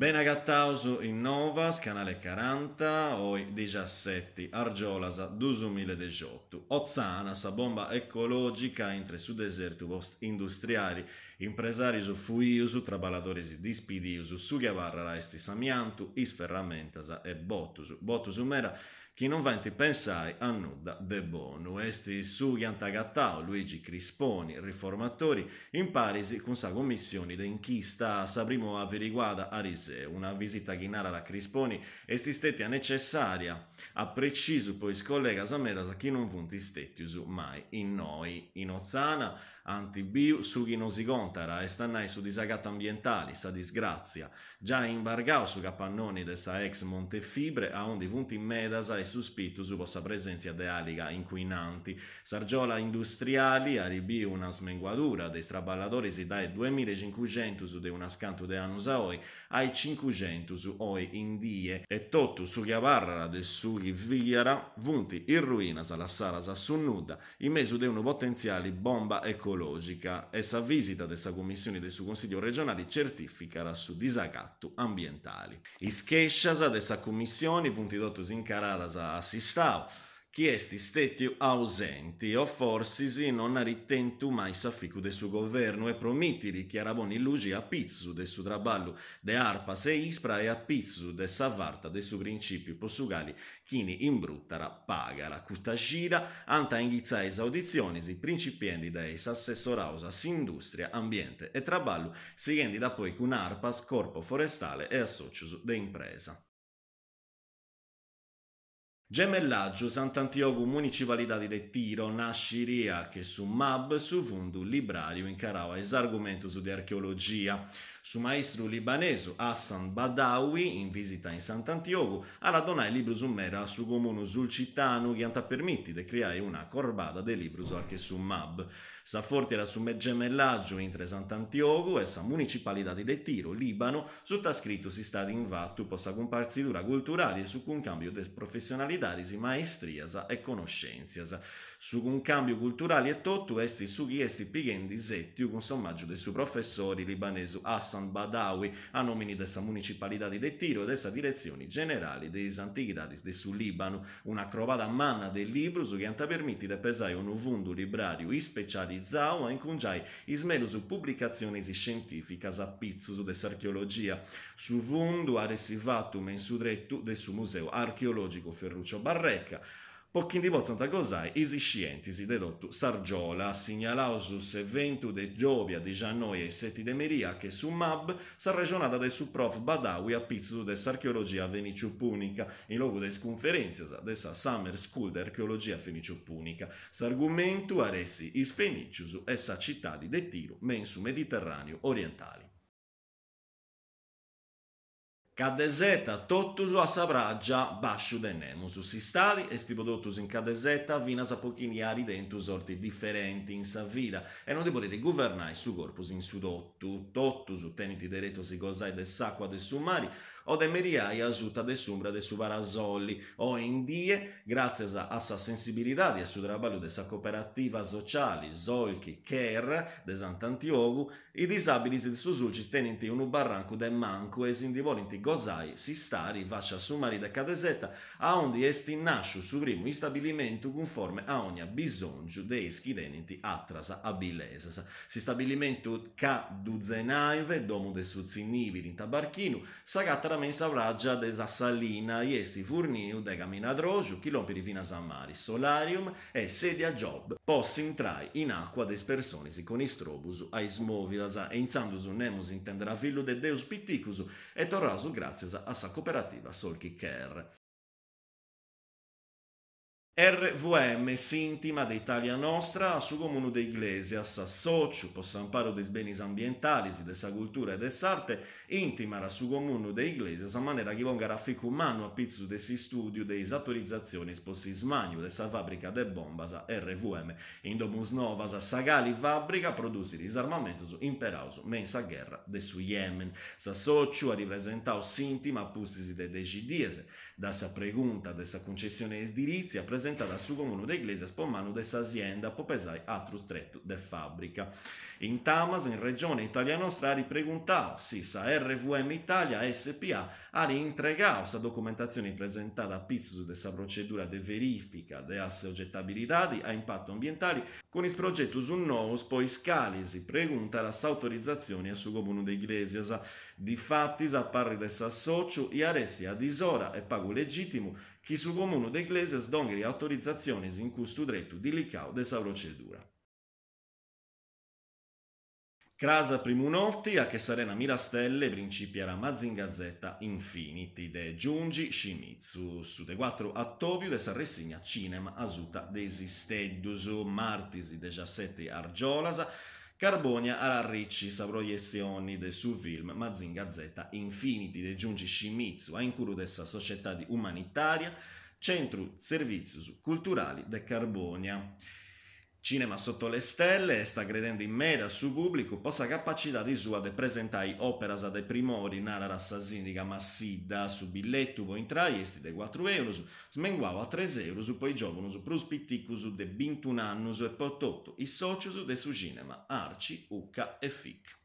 Ben a Gattauso in Novas, canale 40, oi 17, Argiolasa, 2018. Ozzana, sa bomba ecologica entre su deserto post industriali, impresari su fuiusu, traballadores dispidiusu, su gavarra esti samiantu, isferramentas e bottusu. Bottusu mera, chi non venti pensai a nuda de bonu. Esti su Gattau, Luigi Crisponi, riformatori, in Parisi con sa commissioni de inchista, sa primo averiguada aris mese. Una visita ghinara alla Crisponi e è stistetta necessaria a preciso poi scollega Sameda sa chi non vunti stettius mai in noi. In Ozzana Antibiu sugin usigontara, estannai su disagata ambientali, sa disgrazia. Già imbargao su capannoni de sa ex Montefibre, a onde vunti medasa e suspitto su possa presenza de aliga inquinanti. Sargiola industriali, a ribiu una smenguadura, dei straballadori si dai 2500 su de una scantu de annus a oi, ai 500 su oi indie, e tottu su chiavarra del sughi vigliara, vunti in ruina sa lassara sa sunnuda, in mezzo de uno potenziali bomba e colore ecologica. Essa visita dessa commissione del suo Consiglio regionale certifica la su disagatto ambientale. Ischesciasa dessa commissione, punti 28 incaradas a Sistao, chiesti stetti ausenti, o forse si non ritentu mai s'afficu de su governo, e promitiri chiarabon illusi a pizzu de su traballu de arpas e ispra e a pizzu de savarta de su principiu possugali, chini imbruttara pagara. Custa gira anta es audizioni si principiendi da es assessorausa industria, ambiente e traballu, siguendi da poi cun arpas, corpo forestale e associus de impresa. Gemellaggio Sant'Antiogo Municipalità di Tiro nasciria che su MAB su Fundo Librario in incarava esargomento su di archeologia. Su maestro libanese Hassan Badawi in visita in Sant'Antiogo alla il libro su Mera su comune sulcitano che anta permitti di creare una corbada de su anche su MAB. Sa forte era su gemellaggio entre Sant'Antiogo e sa Municipalità di Tiro, Libano, scritto si sta di vattu possa comparsi comparzidura culturale su un cambio di professionalità solidarisi maestrias e conoscenzias. Su un cambio culturale e tutto, esti su chi esti pighendi settiu con sommaggio dei suoi professori libanesi Hassan Badawi a nomini della municipalità di Tiro e della direzione generale dei antichitadis del su Libano, una crovata manna del libro su che anta permette di pesare un uvundo librario specializzato e incongiai ismelo su pubblicazioni scientifiche a pizzo dell'archeologia, su vundo arresivatum in dretto del suo museo archeologico ferruccio Ciccio Barrecca, Pochin di Bozzanta Cosai, Isi Scientisi, Dedottu, Sargiola, Signalausus e Ventu de Giovia, di Giannoia e Setti de Meria, che su Mab, sa regionata de su prof Badawi a Pizzu des Archeologia Veniciu Punica, in luogo des conferenzias dessa Summer School d'Archeologia Archeologia Feniciu Punica, s'argumentu aresi is Fenicius e sa città di de mensu Mediterraneo orientali. KDZ, tottusu a sabraggia, basciu de nemusus. Istali, esti produttus in KDZ, vinas apochini dentro, sorti differenti in sa vida, e non deboli governai su corpus in sudottu, tottusu teniti deretos i gozai de sacqua de sumari, o de emeriai asuta de sombra de su subarazoli, o in die, grazie a sa sensibilità e su trabalho sa cooperativa sociali, Zolchi care, de Sant'Antiogu, i disabili di Susulcis tenenti un barranco de manco e sindivolinti gozai, si stari, vaccia su mari de cadesetta, a ondi esti nasciu su primo stabilimento conforme a ogni bisogno de dei schidenenti attrasa abilesesa. Si stabilimento ca duzenaive, domu de suzzinivi in tabarchino, sagata também Savraggia dessa Salina este forniu de Gaminadrojo, chilometri fino a San Maris Solarium e sedia Job, possi entrai in acqua des personis con istrobus a ismovidas e inzandus nemus intenderá filho de Deus piticus e torrasu grazie a sa cooperativa Solchi Care. RVM si intima da Italia Nostra a su comune de Iglesias, associo per l'amparo dei beni ambientali, della cultura e dell'arte, intima a su comune de Iglesias a maniera che venga raffico umano a pizzo de si studio de autorizzazioni spossi smagno de sa fabbrica de bombas RVM. In domus novas sagali fabbrica produsi disarmamento su imperauso mensa guerra de su Yemen. S'associo a ripresentare s'intima a pustisi de decidiese dessa pergunta, dessa concessione edilizia presentata sul Comune da Iglesias por mano dessa azienda popesai atrus Stretto de fabbrica. In Tamas, in regione Italia Nostra, ripreguntao se sa RVM Italia SPA ha reintegrar sa documentazione presentata a Pizzo dessa procedura de verifica de asse assoggettabilità a impatto ambientale con il progetto un Novus poi scalisi pregunta la sua autorizzazione a suo comune de Iglesias. Difatti, a parri del Sassocio, e arresti a disora e pago legittimo che su comune de Iglesias donghi autorizzazioni in custo dretto di licao della procedura. Crasa Primunotti, a che Serena Mirastelle, Principiera Mazinga Z, Infinity, De Giungi, Shimizu, su De Quattro Attobio, De Sarressigna, Cinema, Asuta, Desistedusu, Martisi, De 17 Argiolasa, Carbonia, Ararricci, Savroiesioni, De Su Film, Mazinga Z, Infinity, De Giungi, Shimizu, a incuru Sa Società di Umanitaria, Centro Servizi Culturali, De Carbonia. Cinema sotto le stelle sta credendo in mera su pubblico possa capacità di sua di presentare opera de primori nella rassa sindica massida su billetto può entrare esti de 4 euro smenguavo a 3 euro poi giovano su prospittico su de 21 anni e portotto i socio su de su cinema Arci, Ucca e Fic.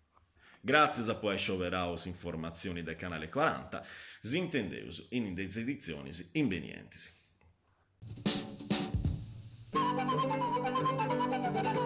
Grazie a poi Scioveraus informazioni del canale 40, in si edizioni in indizioni invenienti. Thank you.